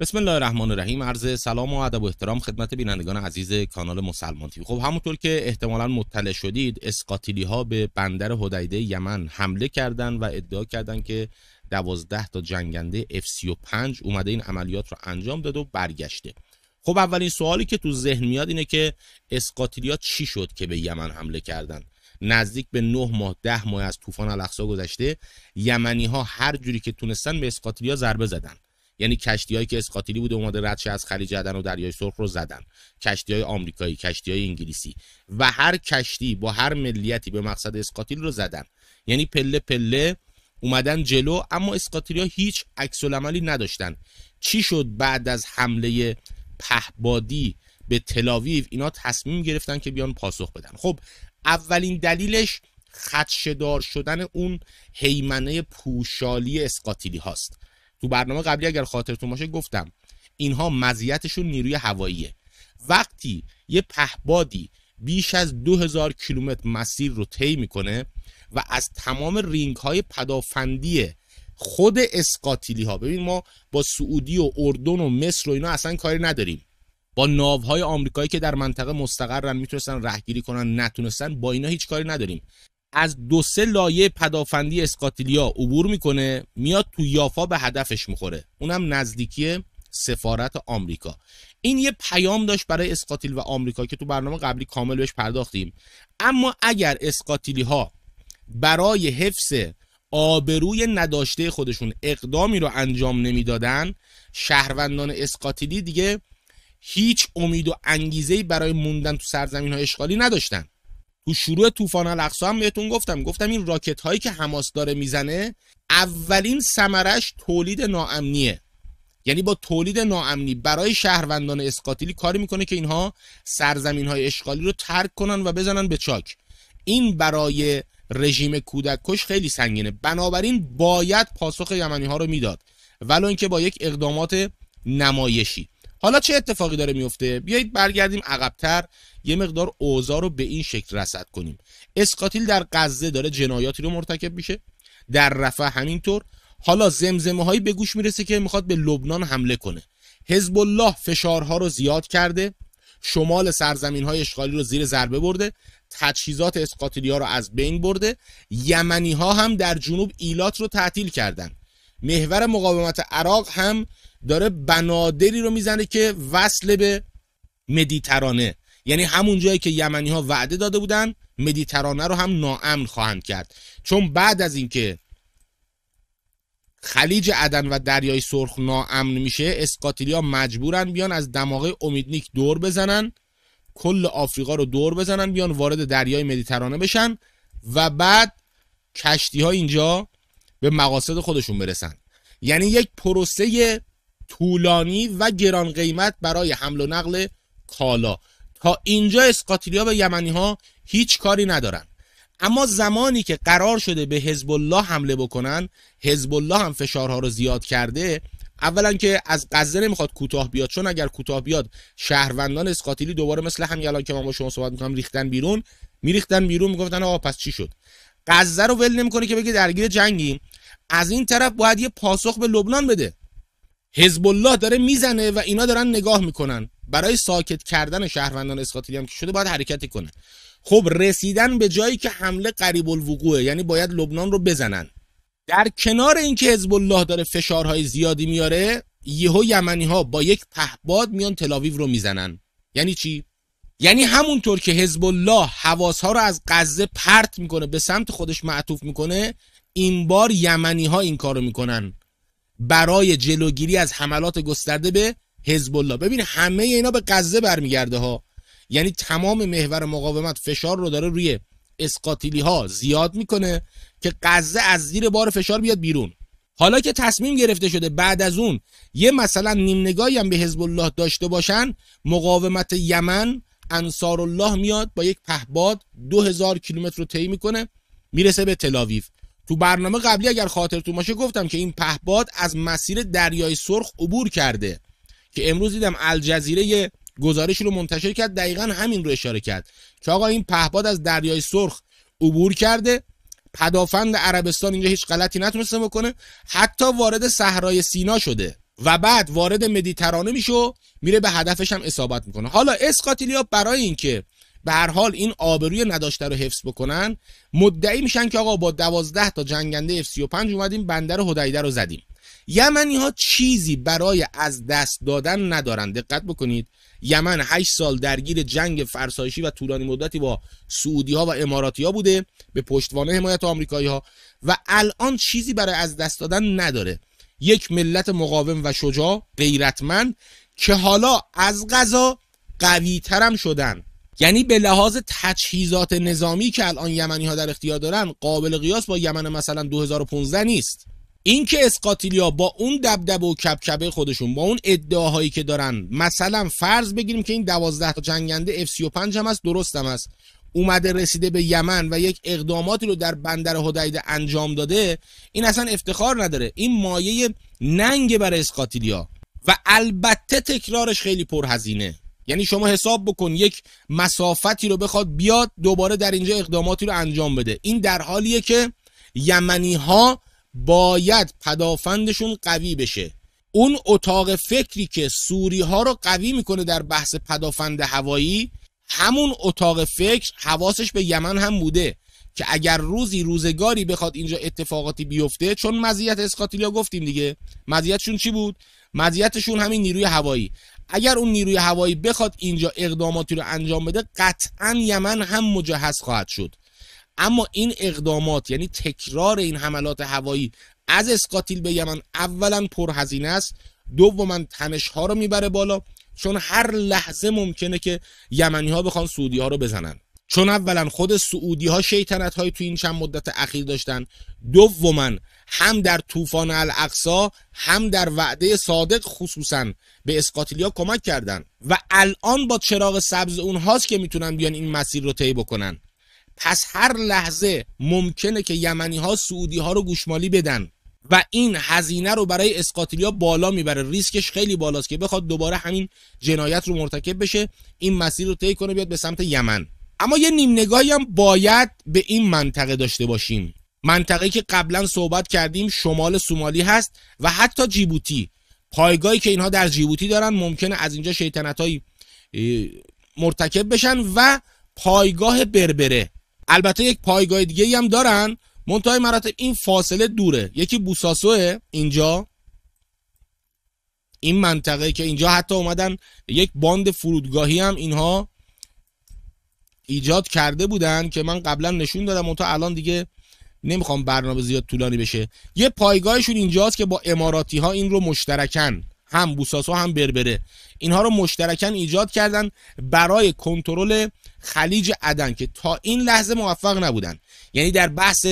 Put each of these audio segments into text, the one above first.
بسم الله الرحمن الرحیم عرض سلام و ادب و احترام خدمت بینندگان عزیز کانال مسلمان خب همونطور که احتمالا مطلع شدید اسقاطیلی ها به بندر هدیده یمن حمله کردند و ادعا کردند که دوازده تا جنگنده و 35 اومده این عملیات رو انجام داد و برگشته خب اولین سوالی که تو ذهن میاد اینه که اسقاطیلی ها چی شد که به یمن حمله کردند نزدیک به 9 ماه ده ماه از طوفان الاقصا گذشته یمنی ها هر جوری که تونستن به ها ضربه زدن یعنی کشتی که اسقاطیلی بود اومده ردشه از خلیج عدن و دریای سرخ رو زدن کشتی های آمریکایی کشتی های انگلیسی و هر کشتی با هر ملیتی به مقصد اسقاطیل رو زدن یعنی پله پله اومدن جلو اما ها هیچ عکس عملی نداشتن چی شد بعد از حمله پهبادی به تلاویو اینا تصمیم گرفتن که بیان پاسخ بدن خب اولین دلیلش خدشدار شدن اون حیمنه پوشالی اسقاطیلی هاست تو برنامه قبلی اگر خاطرتون باشه گفتم اینها مزیتشون نیروی هواییه وقتی یه پهبادی بیش از 2000 کیلومتر مسیر رو طی میکنه و از تمام رینگ های پدافندی خود اسقاتیلی ها ببین ما با سعودی و اردن و مصر و اینا اصلا کاری نداریم با ناوهای آمریکایی که در منطقه مستقرن میتونستن رهگیری کنن نتونستن با اینا هیچ کاری نداریم از دو سه لایه پدافندی اسکاتیلیا عبور میکنه میاد تو یافا به هدفش میخوره اونم نزدیکی سفارت آمریکا این یه پیام داشت برای اسکاتیل و آمریکا که تو برنامه قبلی کامل بهش پرداختیم اما اگر اسکاتیلی ها برای حفظ آبروی نداشته خودشون اقدامی رو انجام نمیدادن شهروندان اسکاتیلی دیگه هیچ امید و انگیزه برای موندن تو سرزمین ها اشغالی نداشتن تو شروع طوفان الاقصا هم بهتون گفتم گفتم این راکت هایی که حماس داره میزنه اولین ثمرش تولید ناامنیه یعنی با تولید ناامنی برای شهروندان اسقاطیلی کاری میکنه که اینها سرزمین های اشغالی رو ترک کنن و بزنن به چاک این برای رژیم کودککش خیلی سنگینه بنابراین باید پاسخ یمنی ها رو میداد ولو اینکه با یک اقدامات نمایشی حالا چه اتفاقی داره میفته بیایید برگردیم عقبتر یه مقدار اوضاع رو به این شکل رسد کنیم اسقاطیل در قزه داره جنایاتی رو مرتکب میشه در رفع همینطور حالا زمزمه هایی به گوش میرسه که میخواد به لبنان حمله کنه حزب الله فشارها رو زیاد کرده شمال سرزمین های اشغالی رو زیر ضربه برده تجهیزات اسقاطیلی رو از بین برده یمنی ها هم در جنوب ایلات رو تعطیل کردن محور مقاومت عراق هم داره بنادری رو میزنه که وصل به مدیترانه یعنی همون جایی که یمنی ها وعده داده بودن مدیترانه رو هم ناامن خواهند کرد چون بعد از اینکه خلیج عدن و دریای سرخ ناامن میشه اسکاتیلیا مجبورن بیان از دماغه امیدنیک دور بزنن کل آفریقا رو دور بزنن بیان وارد دریای مدیترانه بشن و بعد کشتی ها اینجا به مقاصد خودشون برسن یعنی یک پروسه طولانی و گران قیمت برای حمل و نقل کالا تا اینجا اسقاطیلیا به یمنی ها هیچ کاری ندارن اما زمانی که قرار شده به حزب الله حمله بکنن حزب الله هم فشارها رو زیاد کرده اولا که از غزه نمیخواد کوتاه بیاد چون اگر کوتاه بیاد شهروندان اسقاطیلی دوباره مثل هم الان که ما با شما صحبت میکنم ریختن بیرون میریختن بیرون میگفتن آقا پس چی شد غزه رو ول نمیکنه که بگه درگیر جنگی از این طرف باید یه پاسخ به لبنان بده حزب الله داره میزنه و اینا دارن نگاه میکنن برای ساکت کردن شهروندان اسقاطیلی هم که شده باید حرکتی کنه خب رسیدن به جایی که حمله قریب الوقوعه یعنی باید لبنان رو بزنن در کنار اینکه حزب الله داره فشارهای زیادی میاره یهو یمنی ها با یک پهباد میان تلاویو رو میزنن یعنی چی یعنی همونطور که حزب الله حواس ها رو از غزه پرت میکنه به سمت خودش معطوف میکنه این بار یمنی ها این کارو میکنن برای جلوگیری از حملات گسترده به حزب الله ببین همه اینا به غزه برمیگرده ها یعنی تمام محور مقاومت فشار رو داره روی اسقاطیلی ها زیاد میکنه که غزه از زیر بار فشار بیاد بیرون حالا که تصمیم گرفته شده بعد از اون یه مثلا نیم نگاهی هم به حزب الله داشته باشن مقاومت یمن انصار الله میاد با یک پهباد 2000 کیلومتر رو طی میکنه میرسه به تل تو برنامه قبلی اگر خاطرتون باشه گفتم که این پهباد از مسیر دریای سرخ عبور کرده که امروز دیدم الجزیره یه گزارشی رو منتشر کرد دقیقا همین رو اشاره کرد که آقا این پهپاد از دریای سرخ عبور کرده پدافند عربستان اینجا هیچ غلطی نتونسته بکنه حتی وارد صحرای سینا شده و بعد وارد مدیترانه میشه و میره به هدفش هم اصابت میکنه حالا اسقاتیلیا برای اینکه به هر حال این آبروی نداشته رو حفظ بکنن مدعی میشن که آقا با دوازده تا جنگنده اف 35 اومدیم بندر هدیده رو زدیم یمنی ها چیزی برای از دست دادن ندارن دقت بکنید یمن 8 سال درگیر جنگ فرسایشی و طولانی مدتی با سعودی ها و اماراتی ها بوده به پشتوانه حمایت آمریکایی ها و الان چیزی برای از دست دادن نداره یک ملت مقاوم و شجاع غیرتمند که حالا از غذا قوی ترم شدن یعنی به لحاظ تجهیزات نظامی که الان یمنی ها در اختیار دارن قابل قیاس با یمن مثلا 2015 نیست اینکه اسقاطیلیا با اون دبدبه و کبکبه خودشون با اون ادعاهایی که دارن مثلا فرض بگیریم که این دوازده تا جنگنده اف 35 هم هست درست هم هست اومده رسیده به یمن و یک اقداماتی رو در بندر هدیده انجام داده این اصلا افتخار نداره این مایه ننگ برای اسقاتیلیا و البته تکرارش خیلی پرهزینه یعنی شما حساب بکن یک مسافتی رو بخواد بیاد دوباره در اینجا اقداماتی رو انجام بده این در حالیه که یمنی ها باید پدافندشون قوی بشه اون اتاق فکری که سوری ها رو قوی میکنه در بحث پدافند هوایی همون اتاق فکر حواسش به یمن هم بوده که اگر روزی روزگاری بخواد اینجا اتفاقاتی بیفته چون مزیت اسکاتیلیا گفتیم دیگه مزیتشون چی بود مزیتشون همین نیروی هوایی اگر اون نیروی هوایی بخواد اینجا اقداماتی رو انجام بده قطعا یمن هم مجهز خواهد شد اما این اقدامات یعنی تکرار این حملات هوایی از اسقاتیل به یمن اولا پرهزینه است دوما تنش ها رو میبره بالا چون هر لحظه ممکنه که یمنی ها بخوان سعودی ها رو بزنن چون اولا خود سعودی ها شیطنت های تو این چند مدت اخیر داشتن دوما هم در طوفان الاقصا هم در وعده صادق خصوصا به اسقاطیلیا کمک کردن و الان با چراغ سبز اونهاست که میتونن بیان این مسیر رو طی بکنن پس هر لحظه ممکنه که یمنی ها سعودی ها رو گوشمالی بدن و این هزینه رو برای اسقاطیلیا بالا میبره ریسکش خیلی بالاست که بخواد دوباره همین جنایت رو مرتکب بشه این مسیر رو طی کنه بیاد به سمت یمن اما یه نیم نگاهی هم باید به این منطقه داشته باشیم منطقه که قبلا صحبت کردیم شمال سومالی هست و حتی جیبوتی پایگاهی که اینها در جیبوتی دارن ممکنه از اینجا شیطنت مرتکب بشن و پایگاه بربره البته یک پایگاه دیگه هم دارن منطقه مراتب این فاصله دوره یکی بوساسوه اینجا این منطقه که اینجا حتی اومدن یک باند فرودگاهی هم اینها ایجاد کرده بودن که من قبلا نشون دادم اونتا الان دیگه نمیخوام برنامه زیاد طولانی بشه یه پایگاهشون اینجاست که با اماراتی ها این رو مشترکن هم بوساسو هم بربره اینها رو مشترکاً ایجاد کردن برای کنترل خلیج عدن که تا این لحظه موفق نبودن یعنی در بحث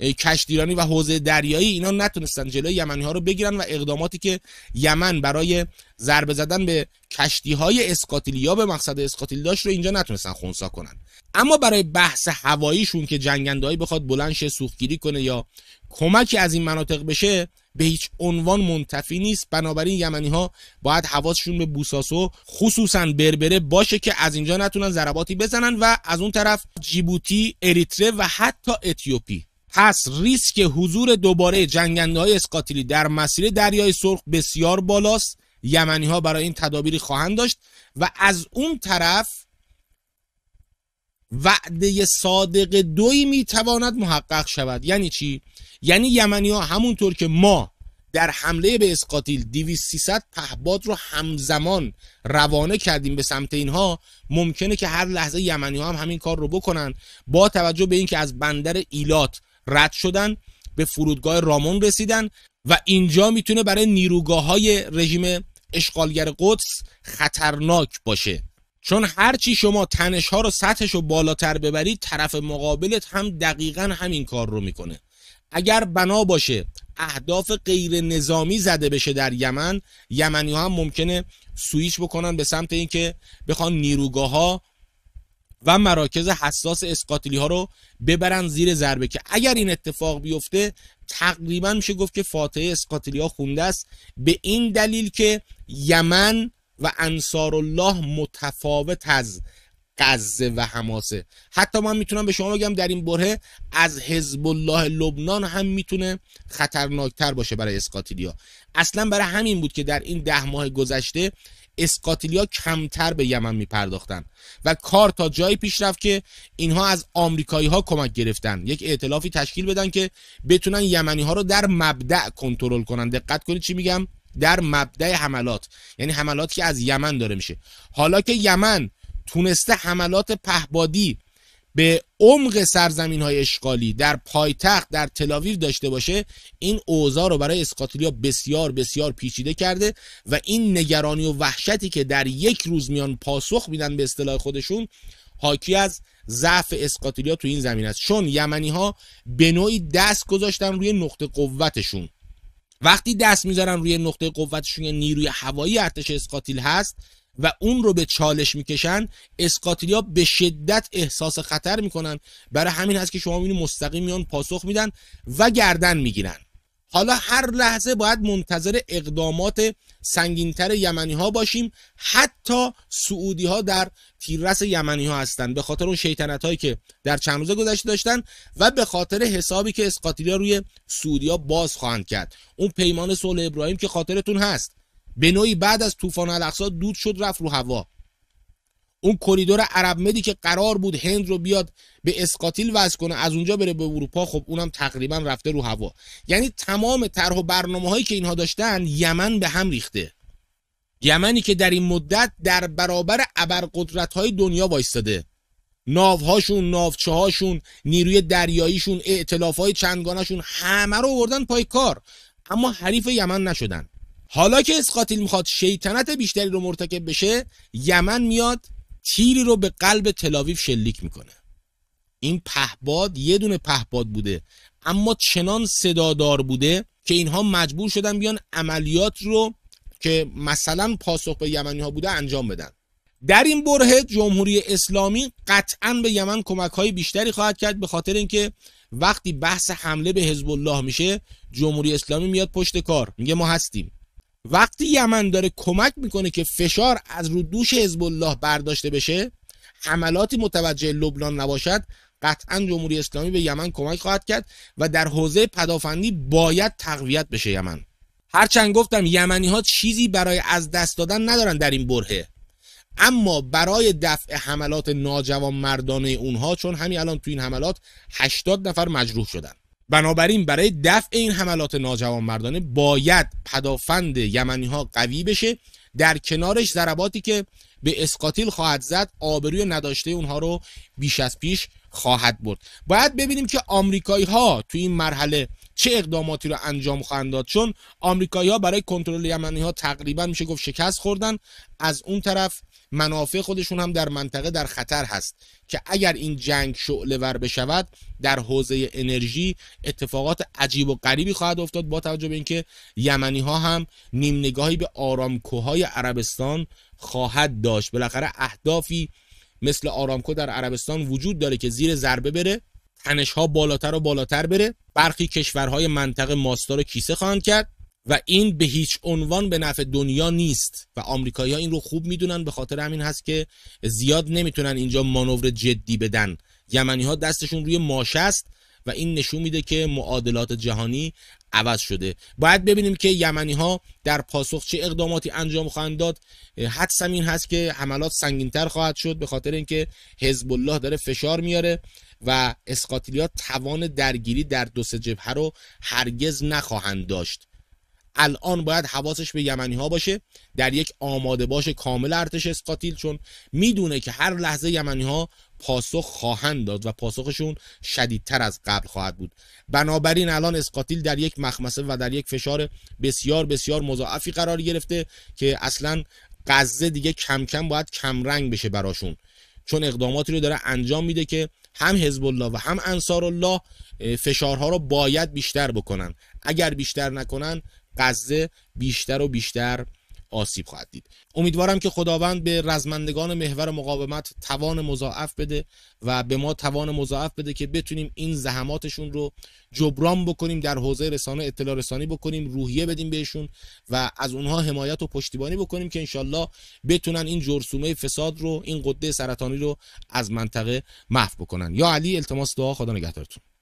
کشتیرانی و حوزه دریایی اینا نتونستن جلوی یمنی ها رو بگیرن و اقداماتی که یمن برای ضربه زدن به کشتی های اسکاتیلیا به مقصد اسکاتیل داشت رو اینجا نتونستن خونسا کنن اما برای بحث هواییشون که جنگندهایی بخواد بلند شه سوختگیری کنه یا کمکی از این مناطق بشه به هیچ عنوان منتفی نیست بنابراین یمنی ها باید حواسشون به بوساسو خصوصا بربره باشه که از اینجا نتونن ضرباتی بزنن و از اون طرف جیبوتی اریتره و حتی اتیوپی پس ریسک حضور دوباره جنگنده های در مسیر دریای سرخ بسیار بالاست یمنی ها برای این تدابیری خواهند داشت و از اون طرف وعده صادق دوی میتواند محقق شود یعنی چی یعنی یمنی ها همونطور که ما در حمله به اسقاتیل 2300 پهباد رو همزمان روانه کردیم به سمت اینها ممکنه که هر لحظه یمنی ها هم همین کار رو بکنن با توجه به اینکه از بندر ایلات رد شدن به فرودگاه رامون رسیدن و اینجا میتونه برای نیروگاه های رژیم اشغالگر قدس خطرناک باشه چون هرچی شما تنش ها رو سطحش رو بالاتر ببرید طرف مقابلت هم دقیقا همین کار رو میکنه اگر بنا باشه اهداف غیر نظامی زده بشه در یمن یمنی ها هم ممکنه سویش بکنن به سمت اینکه بخوان نیروگاه ها و مراکز حساس اسقاطلی ها رو ببرن زیر ضربه که اگر این اتفاق بیفته تقریبا میشه گفت که فاتحه اسقاطلی ها خونده است به این دلیل که یمن و انصار الله متفاوت از غزه و حماسه حتی من میتونم به شما بگم در این بره از حزب الله لبنان هم میتونه خطرناکتر باشه برای اسقاطیلیا اصلا برای همین بود که در این ده ماه گذشته اسقاطیلیا کمتر به یمن میپرداختن و کار تا جایی پیش رفت که اینها از آمریکایی ها کمک گرفتن یک ائتلافی تشکیل بدن که بتونن یمنی ها رو در مبدع کنترل کنن دقت کنید چی میگم در مبدع حملات یعنی حملات که از یمن داره میشه حالا که یمن تونسته حملات پهبادی به عمق سرزمین های اشغالی در پایتخت در تلاویر داشته باشه این اوضاع رو برای اسکاتلیا بسیار بسیار پیچیده کرده و این نگرانی و وحشتی که در یک روز میان پاسخ میدن به اصطلاح خودشون حاکی از ضعف اسکاتلیا تو این زمین است چون یمنی ها به نوعی دست گذاشتن روی نقطه قوتشون وقتی دست میذارن روی نقطه قوتشون یا یعنی نیروی هوایی ارتش اسقاطیل هست و اون رو به چالش میکشن اسقاطیلیا به شدت احساس خطر میکنن برای همین هست که شما میبینید مستقیم میان پاسخ میدن و گردن میگیرن حالا هر لحظه باید منتظر اقدامات سنگینتر یمنی ها باشیم حتی سعودی ها در تیررس یمنی ها هستند به خاطر اون شیطنت هایی که در چند روز گذشته داشتن و به خاطر حسابی که اسقاطیلیا روی سعودی ها باز خواهند کرد اون پیمان صلح ابراهیم که خاطرتون هست به نوعی بعد از طوفان الاقصا دود شد رفت رو هوا اون کریدور عرب مدی که قرار بود هند رو بیاد به اسکاتیل وصل کنه از اونجا بره به اروپا خب اونم تقریبا رفته رو هوا یعنی تمام طرح و برنامه هایی که اینها داشتن یمن به هم ریخته یمنی که در این مدت در برابر ابرقدرت های دنیا وایستاده ناوهاشون ناوچه‌هاشون نیروی دریاییشون اعتلافهای های چندگانشون همه رو آوردن پای کار اما حریف یمن نشدن حالا که اسقاطیل میخواد شیطنت بیشتری رو مرتکب بشه یمن میاد تیری رو به قلب تلاویف شلیک میکنه این پهباد یه دونه پهباد بوده اما چنان صدادار بوده که اینها مجبور شدن بیان عملیات رو که مثلا پاسخ به یمنی ها بوده انجام بدن در این بره جمهوری اسلامی قطعا به یمن کمک های بیشتری خواهد کرد به خاطر اینکه وقتی بحث حمله به حزب الله میشه جمهوری اسلامی میاد پشت کار میگه ما هستیم وقتی یمن داره کمک میکنه که فشار از رو دوش حزب الله برداشته بشه حملاتی متوجه لبنان نباشد قطعا جمهوری اسلامی به یمن کمک خواهد کرد و در حوزه پدافندی باید تقویت بشه یمن هرچند گفتم یمنی ها چیزی برای از دست دادن ندارن در این برهه اما برای دفع حملات ناجوان مردانه اونها چون همین الان تو این حملات 80 نفر مجروح شدن بنابراین برای دفع این حملات ناجوانمردانه باید پدافند یمنی ها قوی بشه در کنارش ضرباتی که به اسقاطیل خواهد زد آبروی نداشته اونها رو بیش از پیش خواهد برد باید ببینیم که آمریکایی ها تو این مرحله چه اقداماتی رو انجام خواهند داد چون آمریکایی ها برای کنترل یمنی ها تقریبا میشه گفت شکست خوردن از اون طرف منافع خودشون هم در منطقه در خطر هست که اگر این جنگ شعله ور بشود در حوزه انرژی اتفاقات عجیب و غریبی خواهد افتاد با توجه به اینکه یمنی ها هم نیم نگاهی به آرامکوهای عربستان خواهد داشت بالاخره اهدافی مثل آرامکو در عربستان وجود داره که زیر ضربه بره تنش ها بالاتر و بالاتر بره برخی کشورهای منطقه ماستا رو کیسه خواهند کرد و این به هیچ عنوان به نفع دنیا نیست و آمریکایی ها این رو خوب میدونن به خاطر همین هست که زیاد نمیتونن اینجا مانور جدی بدن یمنی ها دستشون روی ماشه است و این نشون میده که معادلات جهانی عوض شده باید ببینیم که یمنی ها در پاسخ چه اقداماتی انجام خواهند داد حدسم این هست که حملات تر خواهد شد به خاطر اینکه حزب الله داره فشار میاره و اسقاطیلیا توان درگیری در دو سه رو هرگز نخواهند داشت الان باید حواسش به یمنی ها باشه در یک آماده باش کامل ارتش اسقاتیل چون میدونه که هر لحظه یمنی ها پاسخ خواهند داد و پاسخشون شدیدتر از قبل خواهد بود بنابراین الان اسقاتیل در یک مخمسه و در یک فشار بسیار بسیار مضاعفی قرار گرفته که اصلا قزه دیگه کم کم باید کمرنگ بشه براشون چون اقداماتی رو داره انجام میده که هم حزب الله و هم انصار الله فشارها رو باید بیشتر بکنن اگر بیشتر نکنن غزه بیشتر و بیشتر آسیب خواهد دید امیدوارم که خداوند به رزمندگان محور مقاومت توان مضاعف بده و به ما توان مضاعف بده که بتونیم این زحماتشون رو جبران بکنیم در حوزه رسانه اطلاع رسانی بکنیم روحیه بدیم بهشون و از اونها حمایت و پشتیبانی بکنیم که انشالله بتونن این جرسومه فساد رو این قده سرطانی رو از منطقه محو بکنن یا علی التماس دعا خدا نگهدارتون